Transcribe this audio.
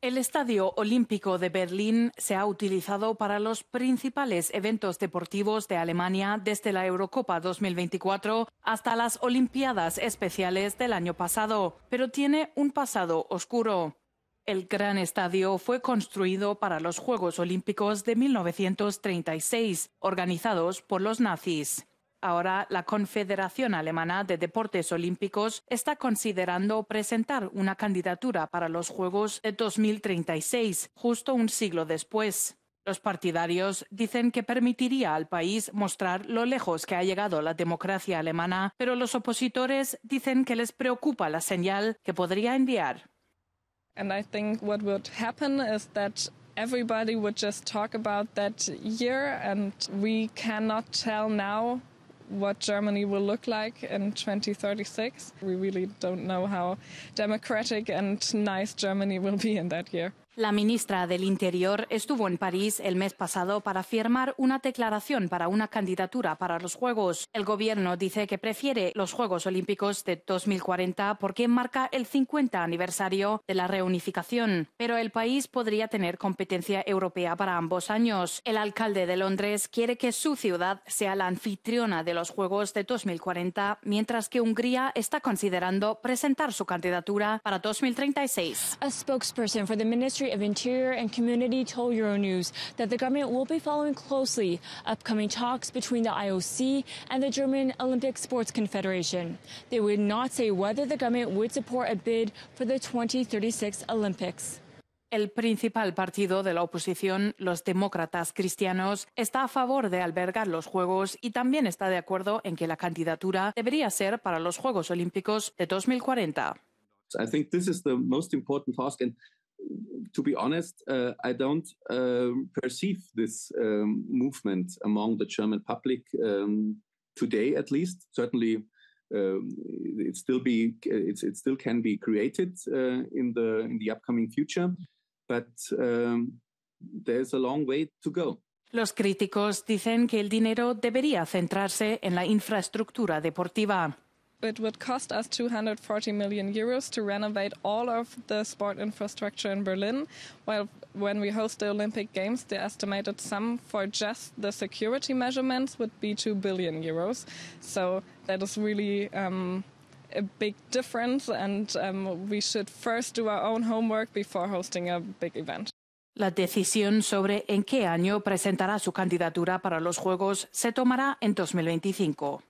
El Estadio Olímpico de Berlín se ha utilizado para los principales eventos deportivos de Alemania desde la Eurocopa 2024 hasta las Olimpiadas Especiales del año pasado, pero tiene un pasado oscuro. El gran estadio fue construido para los Juegos Olímpicos de 1936, organizados por los nazis. Ahora, la Confederación Alemana de Deportes Olímpicos está considerando presentar una candidatura para los Juegos de 2036, justo un siglo después. Los partidarios dicen que permitiría al país mostrar lo lejos que ha llegado la democracia alemana, pero los opositores dicen que les preocupa la señal que podría enviar. And I think what would happen is that everybody would just talk about that year and we cannot what Germany will look like in 2036. We really don't know how democratic and nice Germany will be in that year. La ministra del Interior estuvo en París el mes pasado para firmar una declaración para una candidatura para los Juegos. El gobierno dice que prefiere los Juegos Olímpicos de 2040 porque marca el 50 aniversario de la reunificación, pero el país podría tener competencia europea para ambos años. El alcalde de Londres quiere que su ciudad sea la anfitriona de los Juegos de 2040, mientras que Hungría está considerando presentar su candidatura para 2036 of Interior and Community told Euronews that the government will be following closely upcoming talks between the IOC and the German Olympic Sports Confederation. They would not say whether the government would support a bid for the 2036 Olympics. El principal partido de la oposición, los demócratas cristianos, está a favor de albergar los Juegos y también está de acuerdo en que la candidatura debería ser para los Juegos Olímpicos de 2040. I think this is the most important task to be honest, uh, I don't um, perceive this um, movement among the German public um, today, at least. Certainly, um, it still be it's, it still can be created uh, in the in the upcoming future, but um, there's a long way to go. Los críticos dicen que el dinero debería centrarse en la infraestructura deportiva it would cost us 240 million euros to renovate all of the sport infrastructure in Berlin. While when we host the Olympic Games, the estimated sum for just the security measurements would be 2 billion euros. So that is really. Um, a big difference, and um, we should first do our own homework before hosting a big event. La decisión sobre en qué año presentará su candidatura para los Juegos se tomará en 2025.